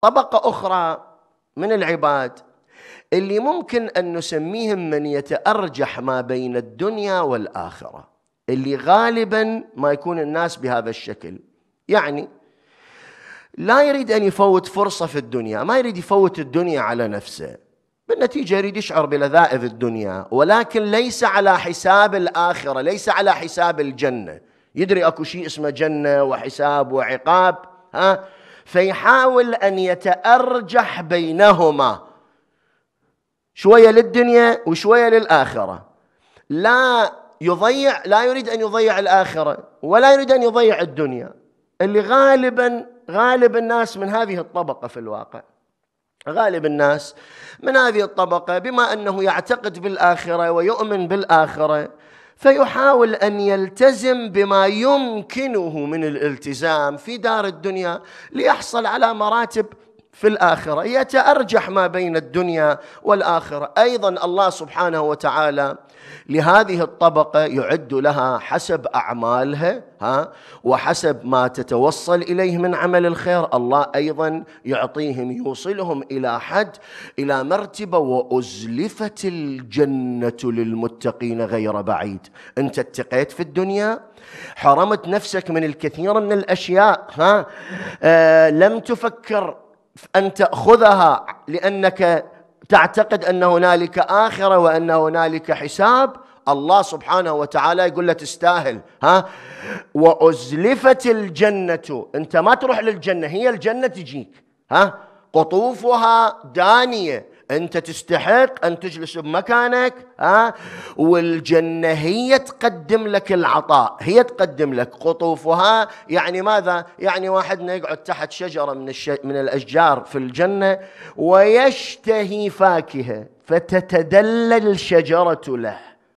طبقة أخرى من العباد اللي ممكن أن نسميهم من يتأرجح ما بين الدنيا والآخرة اللي غالبا ما يكون الناس بهذا الشكل يعني لا يريد أن يفوت فرصة في الدنيا ما يريد يفوت الدنيا على نفسه بالنتيجة يريد يشعر بلذائذ الدنيا ولكن ليس على حساب الآخرة ليس على حساب الجنة يدري أكو شيء اسمه جنة وحساب وعقاب ها فيحاول أن يتأرجح بينهما شوية للدنيا وشوية للآخرة لا يضيع لا يريد أن يضيع الآخرة ولا يريد أن يضيع الدنيا اللي غالبا غالب الناس من هذه الطبقة في الواقع غالب الناس من هذه الطبقة بما أنه يعتقد بالآخرة ويؤمن بالآخرة فيحاول ان يلتزم بما يمكنه من الالتزام في دار الدنيا ليحصل على مراتب في الآخرة يتأرجح ما بين الدنيا والآخرة أيضا الله سبحانه وتعالى لهذه الطبقة يعد لها حسب أعمالها ها وحسب ما تتوصل إليه من عمل الخير الله أيضا يعطيهم يوصلهم إلى حد إلى مرتبة وأزلفت الجنة للمتقين غير بعيد أنت اتقيت في الدنيا حرمت نفسك من الكثير من الأشياء ها آه لم تفكر أن تأخذها لأنك تعتقد أن هنالك آخرة وأن هنالك حساب الله سبحانه وتعالى يقول له تستاهل ها وأزلفت الجنة أنت ما تروح للجنة هي الجنة تجيك ها قطوفها دانية انت تستحق ان تجلس بمكانك ها والجنه هي تقدم لك العطاء هي تقدم لك قطوفها يعني ماذا يعني واحدنا يقعد تحت شجره من الش... من الاشجار في الجنه ويشتهي فاكهه فتتدلل الشجره له